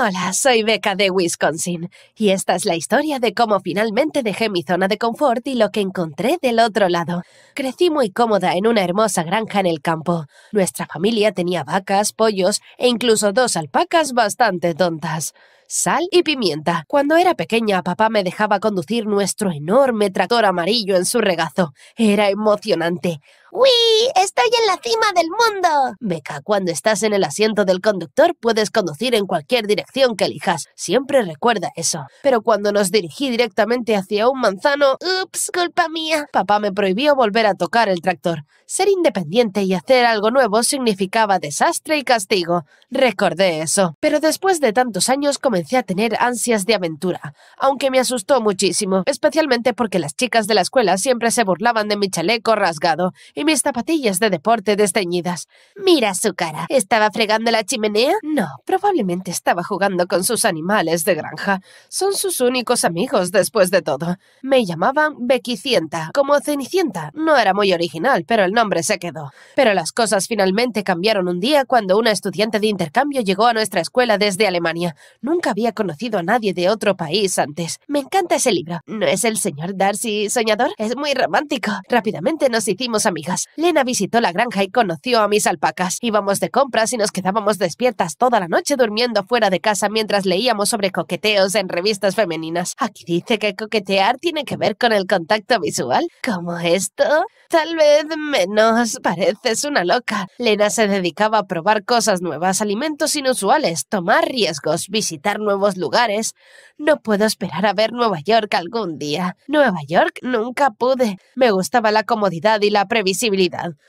Hola, soy beca de Wisconsin y esta es la historia de cómo finalmente dejé mi zona de confort y lo que encontré del otro lado. Crecí muy cómoda en una hermosa granja en el campo. Nuestra familia tenía vacas, pollos e incluso dos alpacas bastante tontas. Sal y pimienta. Cuando era pequeña, papá me dejaba conducir nuestro enorme tractor amarillo en su regazo. Era emocionante. ¡Uy! ¡Estoy en la cima del mundo! Beca, cuando estás en el asiento del conductor puedes conducir en cualquier dirección que elijas. Siempre recuerda eso. Pero cuando nos dirigí directamente hacia un manzano, ¡ups! ¡Culpa mía! Papá me prohibió volver a tocar el tractor. Ser independiente y hacer algo nuevo significaba desastre y castigo. Recordé eso. Pero después de tantos años comencé a tener ansias de aventura, aunque me asustó muchísimo, especialmente porque las chicas de la escuela siempre se burlaban de mi chaleco rasgado y mis zapatillas de deporte desteñidas. Mira su cara. ¿Estaba fregando la chimenea? No, probablemente estaba jugando con sus animales de granja. Son sus únicos amigos después de todo. Me llamaban Bequicienta, como Cenicienta. No era muy original, pero el nombre se quedó. Pero las cosas finalmente cambiaron un día cuando una estudiante de intercambio llegó a nuestra escuela desde Alemania. Nunca había conocido a nadie de otro país antes. Me encanta ese libro. ¿No es el señor Darcy soñador? Es muy romántico. Rápidamente nos hicimos amigos. Lena visitó la granja y conoció a mis alpacas. Íbamos de compras y nos quedábamos despiertas toda la noche durmiendo fuera de casa mientras leíamos sobre coqueteos en revistas femeninas. Aquí dice que coquetear tiene que ver con el contacto visual. ¿Cómo esto? Tal vez menos. Pareces una loca. Lena se dedicaba a probar cosas nuevas, alimentos inusuales, tomar riesgos, visitar nuevos lugares. No puedo esperar a ver Nueva York algún día. Nueva York nunca pude. Me gustaba la comodidad y la previsión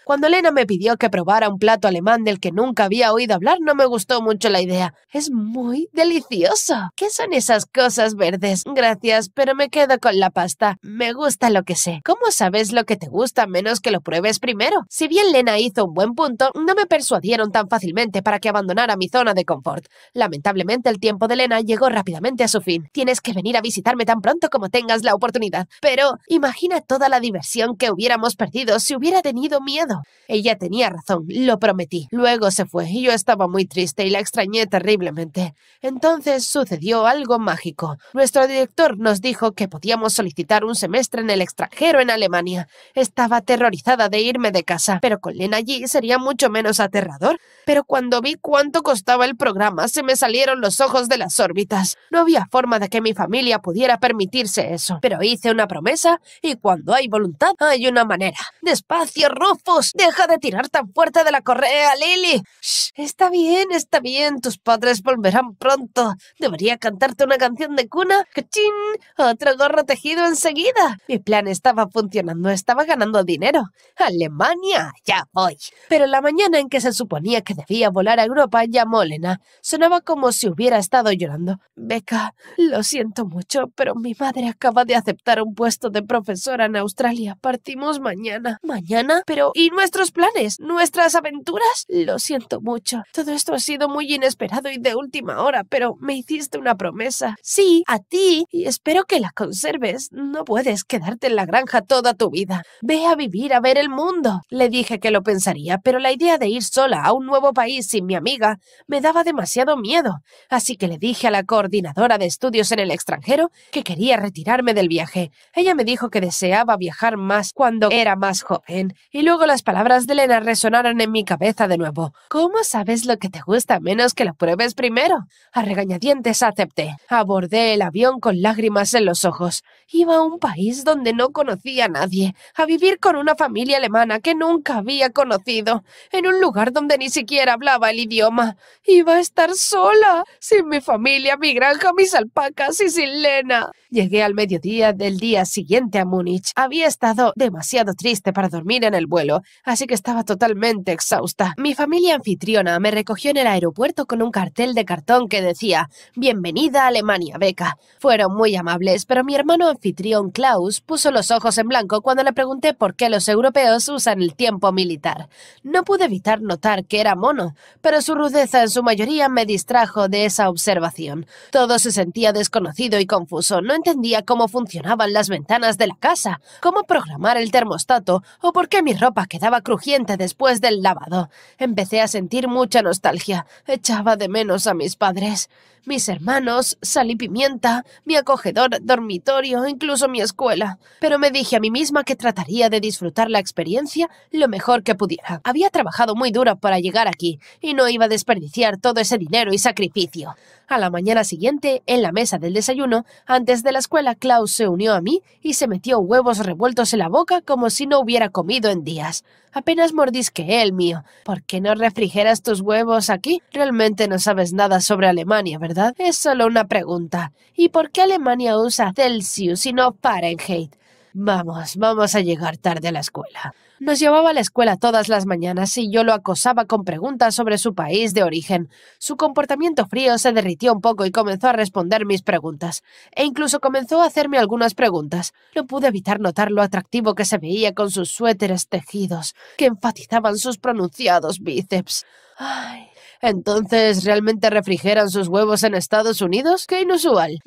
cuando Lena me pidió que probara un plato alemán del que nunca había oído hablar, no me gustó mucho la idea. Es muy delicioso. ¿Qué son esas cosas verdes? Gracias, pero me quedo con la pasta. Me gusta lo que sé. ¿Cómo sabes lo que te gusta menos que lo pruebes primero? Si bien Lena hizo un buen punto, no me persuadieron tan fácilmente para que abandonara mi zona de confort. Lamentablemente el tiempo de Lena llegó rápidamente a su fin. Tienes que venir a visitarme tan pronto como tengas la oportunidad. Pero imagina toda la diversión que hubiéramos perdido si hubiera tenido miedo. Ella tenía razón, lo prometí. Luego se fue y yo estaba muy triste y la extrañé terriblemente. Entonces sucedió algo mágico. Nuestro director nos dijo que podíamos solicitar un semestre en el extranjero en Alemania. Estaba aterrorizada de irme de casa, pero con Lena allí sería mucho menos aterrador. Pero cuando vi cuánto costaba el programa, se me salieron los ojos de las órbitas. No había forma de que mi familia pudiera permitirse eso. Pero hice una promesa y cuando hay voluntad, hay una manera. Despacio rojos ¡Deja de tirar tan fuerte de la correa, Lily! Shh, está bien, está bien, tus padres volverán pronto. Debería cantarte una canción de cuna. ¡Cachín! Otro gorro tejido enseguida. Mi plan estaba funcionando, estaba ganando dinero. ¡Alemania! ¡Ya voy! Pero la mañana en que se suponía que debía volar a Europa, llamó Lena. Sonaba como si hubiera estado llorando. Beca, lo siento mucho, pero mi madre acaba de aceptar un puesto de profesora en Australia. Partimos mañana. Mañana pero ¿y nuestros planes? ¿Nuestras aventuras? Lo siento mucho. Todo esto ha sido muy inesperado y de última hora, pero me hiciste una promesa. Sí, a ti, y espero que la conserves. No puedes quedarte en la granja toda tu vida. Ve a vivir, a ver el mundo. Le dije que lo pensaría, pero la idea de ir sola a un nuevo país sin mi amiga me daba demasiado miedo, así que le dije a la coordinadora de estudios en el extranjero que quería retirarme del viaje. Ella me dijo que deseaba viajar más cuando era más joven y luego las palabras de Lena resonaron en mi cabeza de nuevo. ¿Cómo sabes lo que te gusta menos que lo pruebes primero? A regañadientes acepté. Abordé el avión con lágrimas en los ojos. Iba a un país donde no conocía a nadie, a vivir con una familia alemana que nunca había conocido, en un lugar donde ni siquiera hablaba el idioma. Iba a estar sola, sin mi familia, mi granja, mis alpacas y sin Lena. Llegué al mediodía del día siguiente a Múnich. Había estado demasiado triste para dormir en el vuelo, así que estaba totalmente exhausta. Mi familia anfitriona me recogió en el aeropuerto con un cartel de cartón que decía Bienvenida a Alemania, Beca. Fueron muy amables, pero mi hermano anfitrión Klaus puso los ojos en blanco cuando le pregunté por qué los europeos usan el tiempo militar. No pude evitar notar que era mono, pero su rudeza en su mayoría me distrajo de esa observación. Todo se sentía desconocido y confuso. No entendía cómo funcionaban las ventanas de la casa, cómo programar el termostato o por qué mi ropa quedaba crujiente después del lavado. Empecé a sentir mucha nostalgia. Echaba de menos a mis padres mis hermanos, sal y pimienta, mi acogedor dormitorio, incluso mi escuela. Pero me dije a mí misma que trataría de disfrutar la experiencia lo mejor que pudiera. Había trabajado muy duro para llegar aquí y no iba a desperdiciar todo ese dinero y sacrificio. A la mañana siguiente, en la mesa del desayuno, antes de la escuela, Klaus se unió a mí y se metió huevos revueltos en la boca como si no hubiera comido en días. Apenas que el mío. ¿Por qué no refrigeras tus huevos aquí? Realmente no sabes nada sobre Alemania, ¿verdad? Es solo una pregunta. ¿Y por qué Alemania usa Celsius y no Fahrenheit? Vamos, vamos a llegar tarde a la escuela. Nos llevaba a la escuela todas las mañanas y yo lo acosaba con preguntas sobre su país de origen. Su comportamiento frío se derritió un poco y comenzó a responder mis preguntas, e incluso comenzó a hacerme algunas preguntas. No pude evitar notar lo atractivo que se veía con sus suéteres tejidos, que enfatizaban sus pronunciados bíceps. Ay, entonces, ¿realmente refrigeran sus huevos en Estados Unidos? ¡Qué inusual!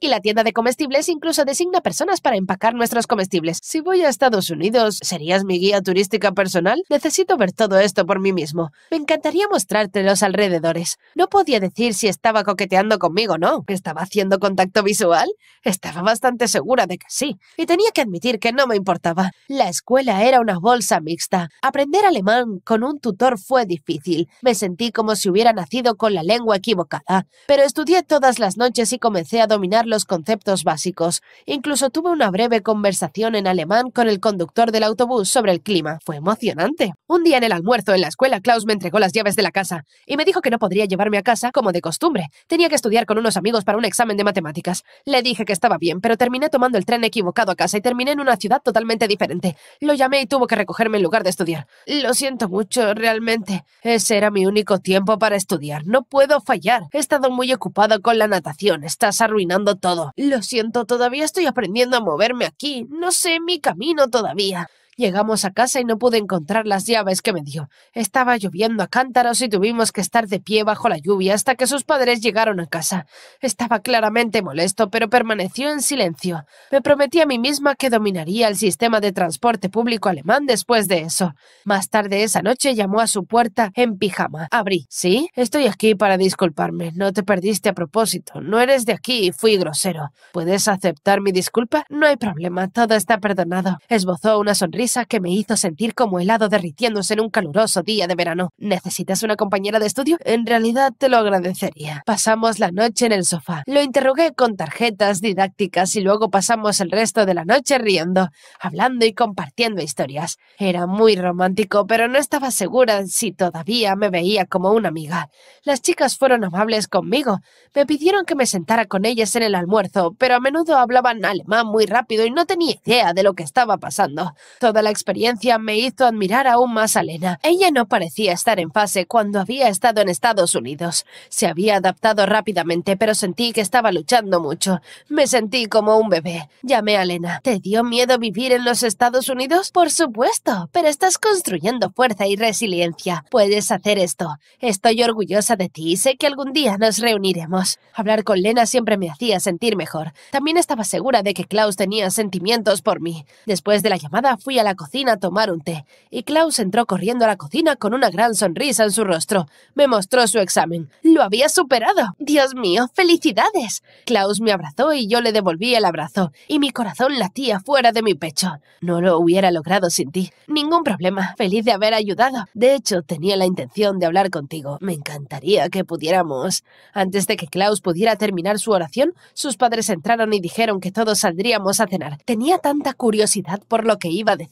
Y la tienda de comestibles incluso designa personas para empacar nuestros comestibles. Si voy a Estados Unidos, ¿serías mi guía turística personal? Necesito ver todo esto por mí mismo. Me encantaría mostrarte los alrededores. No podía decir si estaba coqueteando conmigo o no. ¿Estaba haciendo contacto visual? Estaba bastante segura de que sí. Y tenía que admitir que no me importaba. La escuela era una bolsa mixta. Aprender alemán con un tutor fue difícil. Me sentí como si hubiera nacido con la lengua equivocada, pero estudié todas las noches y comencé a dominar los conceptos básicos. Incluso tuve una breve conversación en alemán con el conductor del autobús sobre el clima. Fue emocionante. Un día en el almuerzo en la escuela, Klaus me entregó las llaves de la casa y me dijo que no podría llevarme a casa como de costumbre. Tenía que estudiar con unos amigos para un examen de matemáticas. Le dije que estaba bien, pero terminé tomando el tren equivocado a casa y terminé en una ciudad totalmente diferente. Lo llamé y tuvo que recogerme en lugar de estudiar. Lo siento mucho, realmente. Ese era mi único tiempo tiempo para estudiar. No puedo fallar. He estado muy ocupado con la natación. Estás arruinando todo. Lo siento, todavía estoy aprendiendo a moverme aquí. No sé mi camino todavía. Llegamos a casa y no pude encontrar las llaves que me dio. Estaba lloviendo a cántaros y tuvimos que estar de pie bajo la lluvia hasta que sus padres llegaron a casa. Estaba claramente molesto, pero permaneció en silencio. Me prometí a mí misma que dominaría el sistema de transporte público alemán después de eso. Más tarde esa noche llamó a su puerta en pijama. Abrí. Sí, estoy aquí para disculparme. No te perdiste a propósito. No eres de aquí y fui grosero. ¿Puedes aceptar mi disculpa? No hay problema. Todo está perdonado. Esbozó una sonrisa que me hizo sentir como helado derritiéndose en un caluroso día de verano. ¿Necesitas una compañera de estudio? En realidad te lo agradecería. Pasamos la noche en el sofá. Lo interrogué con tarjetas didácticas y luego pasamos el resto de la noche riendo, hablando y compartiendo historias. Era muy romántico, pero no estaba segura si todavía me veía como una amiga. Las chicas fueron amables conmigo. Me pidieron que me sentara con ellas en el almuerzo, pero a menudo hablaban alemán muy rápido y no tenía idea de lo que estaba pasando. Toda la experiencia me hizo admirar aún más a Lena. Ella no parecía estar en fase cuando había estado en Estados Unidos. Se había adaptado rápidamente, pero sentí que estaba luchando mucho. Me sentí como un bebé. Llamé a Lena. ¿Te dio miedo vivir en los Estados Unidos? Por supuesto, pero estás construyendo fuerza y resiliencia. Puedes hacer esto. Estoy orgullosa de ti y sé que algún día nos reuniremos. Hablar con Lena siempre me hacía sentir mejor. También estaba segura de que Klaus tenía sentimientos por mí. Después de la llamada fui a la cocina a tomar un té, y Klaus entró corriendo a la cocina con una gran sonrisa en su rostro. Me mostró su examen. Lo había superado. Dios mío, felicidades. Klaus me abrazó y yo le devolví el abrazo, y mi corazón latía fuera de mi pecho. No lo hubiera logrado sin ti. Ningún problema. Feliz de haber ayudado. De hecho, tenía la intención de hablar contigo. Me encantaría que pudiéramos. Antes de que Klaus pudiera terminar su oración, sus padres entraron y dijeron que todos saldríamos a cenar. Tenía tanta curiosidad por lo que iba a decir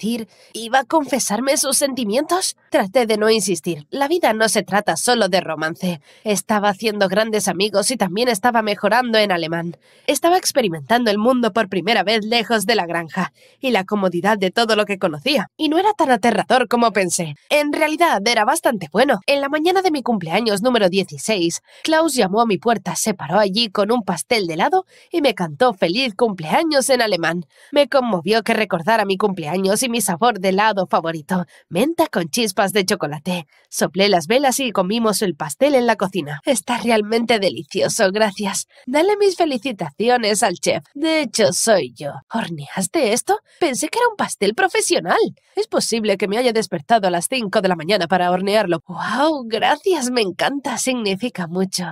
¿iba a confesarme sus sentimientos? Traté de no insistir. La vida no se trata solo de romance. Estaba haciendo grandes amigos y también estaba mejorando en alemán. Estaba experimentando el mundo por primera vez lejos de la granja y la comodidad de todo lo que conocía. Y no era tan aterrador como pensé. En realidad era bastante bueno. En la mañana de mi cumpleaños número 16, Klaus llamó a mi puerta, se paró allí con un pastel de helado y me cantó feliz cumpleaños en alemán. Me conmovió que recordara mi cumpleaños y mi sabor de helado favorito, menta con chispas de chocolate. Soplé las velas y comimos el pastel en la cocina. Está realmente delicioso, gracias. Dale mis felicitaciones al chef. De hecho, soy yo. ¿Horneaste esto? Pensé que era un pastel profesional. Es posible que me haya despertado a las 5 de la mañana para hornearlo. ¡Wow! Gracias, me encanta, significa mucho.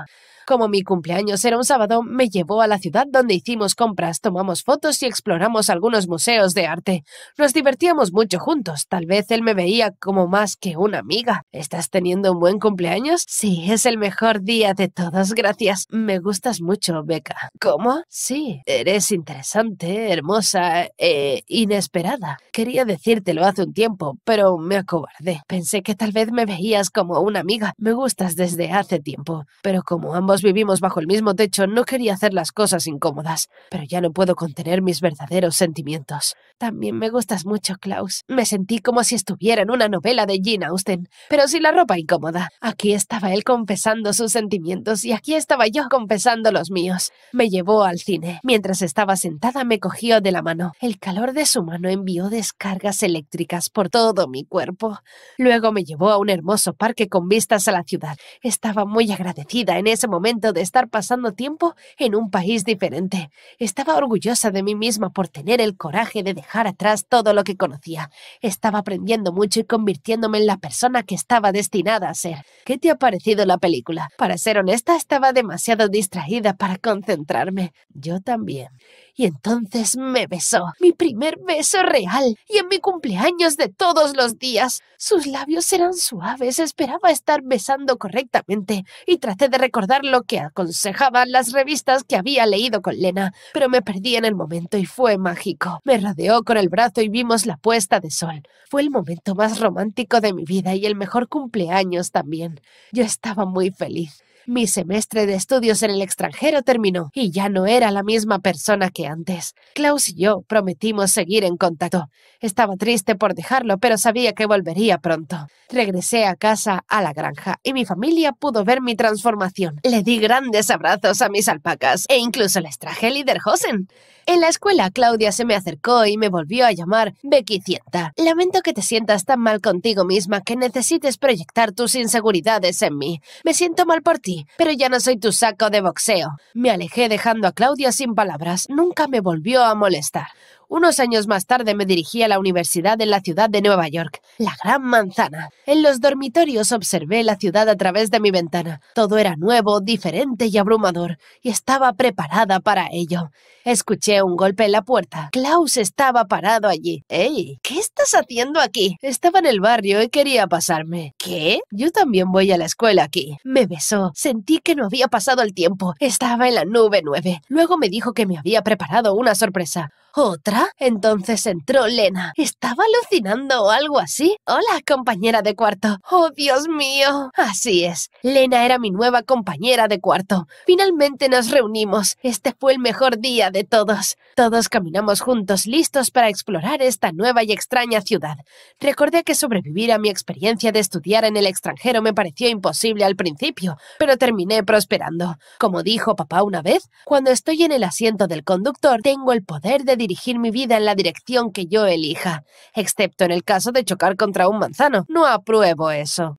Como mi cumpleaños era un sábado, me llevó a la ciudad donde hicimos compras, tomamos fotos y exploramos algunos museos de arte. Nos divertíamos mucho juntos, tal vez él me veía como más que una amiga. ¿Estás teniendo un buen cumpleaños? Sí, es el mejor día de todos, gracias. Me gustas mucho, Becca. ¿Cómo? Sí, eres interesante, hermosa e inesperada. Quería decírtelo hace un tiempo, pero me acobardé. Pensé que tal vez me veías como una amiga. Me gustas desde hace tiempo, pero como ambos vivimos bajo el mismo techo, no quería hacer las cosas incómodas, pero ya no puedo contener mis verdaderos sentimientos. También me gustas mucho, Klaus. Me sentí como si estuviera en una novela de Jean Austen, pero sin la ropa incómoda. Aquí estaba él confesando sus sentimientos y aquí estaba yo confesando los míos. Me llevó al cine. Mientras estaba sentada me cogió de la mano. El calor de su mano envió descargas eléctricas por todo mi cuerpo. Luego me llevó a un hermoso parque con vistas a la ciudad. Estaba muy agradecida en ese momento de estar pasando tiempo en un país diferente. Estaba orgullosa de mí misma por tener el coraje de dejar atrás todo lo que conocía. Estaba aprendiendo mucho y convirtiéndome en la persona que estaba destinada a ser. ¿Qué te ha parecido la película? Para ser honesta, estaba demasiado distraída para concentrarme. Yo también y entonces me besó, mi primer beso real, y en mi cumpleaños de todos los días. Sus labios eran suaves, esperaba estar besando correctamente, y traté de recordar lo que aconsejaban las revistas que había leído con Lena, pero me perdí en el momento y fue mágico. Me rodeó con el brazo y vimos la puesta de sol. Fue el momento más romántico de mi vida y el mejor cumpleaños también. Yo estaba muy feliz. Mi semestre de estudios en el extranjero terminó y ya no era la misma persona que antes. Klaus y yo prometimos seguir en contacto. Estaba triste por dejarlo, pero sabía que volvería pronto. Regresé a casa a la granja y mi familia pudo ver mi transformación. Le di grandes abrazos a mis alpacas e incluso les traje Liderhosen. En la escuela, Claudia se me acercó y me volvió a llamar Cienta. Lamento que te sientas tan mal contigo misma que necesites proyectar tus inseguridades en mí. Me siento mal por ti pero ya no soy tu saco de boxeo. Me alejé dejando a Claudia sin palabras. Nunca me volvió a molestar. Unos años más tarde me dirigí a la universidad en la ciudad de Nueva York, la Gran Manzana. En los dormitorios observé la ciudad a través de mi ventana. Todo era nuevo, diferente y abrumador, y estaba preparada para ello. Escuché un golpe en la puerta. Klaus estaba parado allí. ¡Ey! ¿Qué estás haciendo aquí? Estaba en el barrio y quería pasarme. ¿Qué? Yo también voy a la escuela aquí. Me besó. Sentí que no había pasado el tiempo. Estaba en la nube nueve. Luego me dijo que me había preparado una sorpresa. Otra entonces entró Lena. Estaba alucinando o algo así. Hola, compañera de cuarto. Oh, Dios mío. Así es. Lena era mi nueva compañera de cuarto. Finalmente nos reunimos. Este fue el mejor día de todos. Todos caminamos juntos listos para explorar esta nueva y extraña ciudad. Recordé que sobrevivir a mi experiencia de estudiar en el extranjero me pareció imposible al principio, pero terminé prosperando. Como dijo papá una vez, cuando estoy en el asiento del conductor tengo el poder de dirigir mi vida en la dirección que yo elija, excepto en el caso de chocar contra un manzano. No apruebo eso.